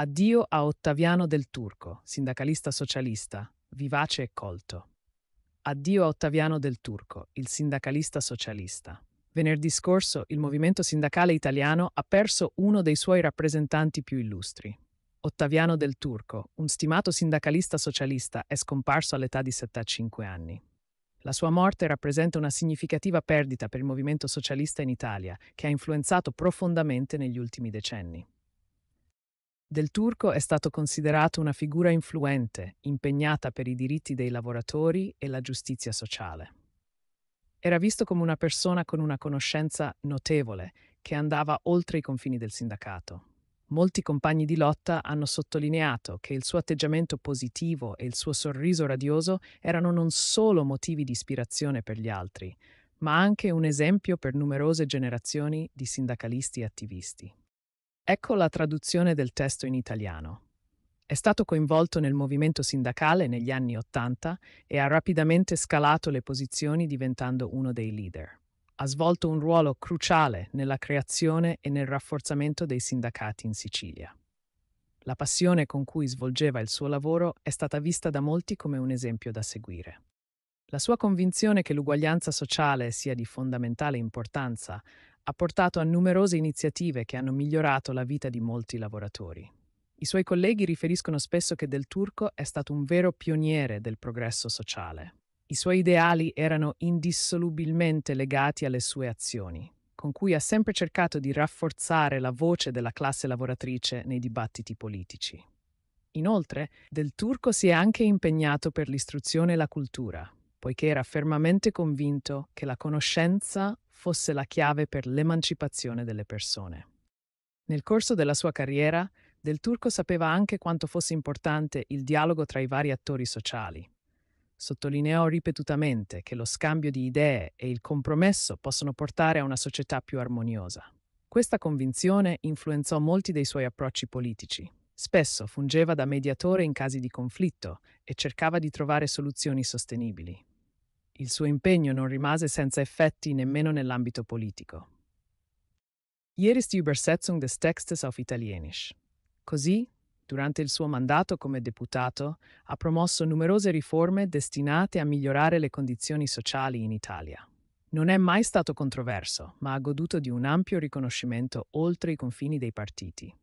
Addio a Ottaviano del Turco, sindacalista socialista, vivace e colto. Addio a Ottaviano del Turco, il sindacalista socialista. Venerdì scorso il movimento sindacale italiano ha perso uno dei suoi rappresentanti più illustri. Ottaviano del Turco, un stimato sindacalista socialista, è scomparso all'età di 75 anni. La sua morte rappresenta una significativa perdita per il movimento socialista in Italia, che ha influenzato profondamente negli ultimi decenni. Del Turco è stato considerato una figura influente, impegnata per i diritti dei lavoratori e la giustizia sociale. Era visto come una persona con una conoscenza notevole, che andava oltre i confini del sindacato. Molti compagni di lotta hanno sottolineato che il suo atteggiamento positivo e il suo sorriso radioso erano non solo motivi di ispirazione per gli altri, ma anche un esempio per numerose generazioni di sindacalisti e attivisti. Ecco la traduzione del testo in italiano. È stato coinvolto nel movimento sindacale negli anni Ottanta e ha rapidamente scalato le posizioni diventando uno dei leader. Ha svolto un ruolo cruciale nella creazione e nel rafforzamento dei sindacati in Sicilia. La passione con cui svolgeva il suo lavoro è stata vista da molti come un esempio da seguire. La sua convinzione che l'uguaglianza sociale sia di fondamentale importanza ha portato a numerose iniziative che hanno migliorato la vita di molti lavoratori. I suoi colleghi riferiscono spesso che Del Turco è stato un vero pioniere del progresso sociale. I suoi ideali erano indissolubilmente legati alle sue azioni, con cui ha sempre cercato di rafforzare la voce della classe lavoratrice nei dibattiti politici. Inoltre, Del Turco si è anche impegnato per l'istruzione e la cultura, poiché era fermamente convinto che la conoscenza fosse la chiave per l'emancipazione delle persone. Nel corso della sua carriera, Del Turco sapeva anche quanto fosse importante il dialogo tra i vari attori sociali. Sottolineò ripetutamente che lo scambio di idee e il compromesso possono portare a una società più armoniosa. Questa convinzione influenzò molti dei suoi approcci politici. Spesso fungeva da mediatore in casi di conflitto e cercava di trovare soluzioni sostenibili il suo impegno non rimase senza effetti nemmeno nell'ambito politico. Ieri die Übersetzung des Textes auf Italienisch. Così, durante il suo mandato come deputato, ha promosso numerose riforme destinate a migliorare le condizioni sociali in Italia. Non è mai stato controverso, ma ha goduto di un ampio riconoscimento oltre i confini dei partiti.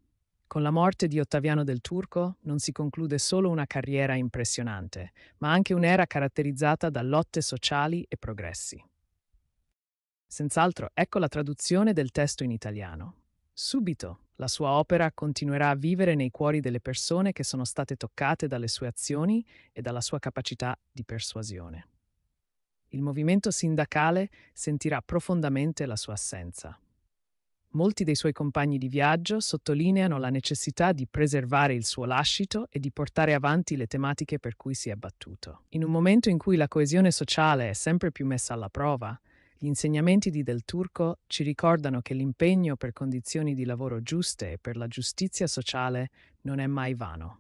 Con la morte di Ottaviano del Turco non si conclude solo una carriera impressionante, ma anche un'era caratterizzata da lotte sociali e progressi. Senz'altro ecco la traduzione del testo in italiano. Subito la sua opera continuerà a vivere nei cuori delle persone che sono state toccate dalle sue azioni e dalla sua capacità di persuasione. Il movimento sindacale sentirà profondamente la sua assenza molti dei suoi compagni di viaggio sottolineano la necessità di preservare il suo lascito e di portare avanti le tematiche per cui si è battuto. In un momento in cui la coesione sociale è sempre più messa alla prova, gli insegnamenti di Del Turco ci ricordano che l'impegno per condizioni di lavoro giuste e per la giustizia sociale non è mai vano.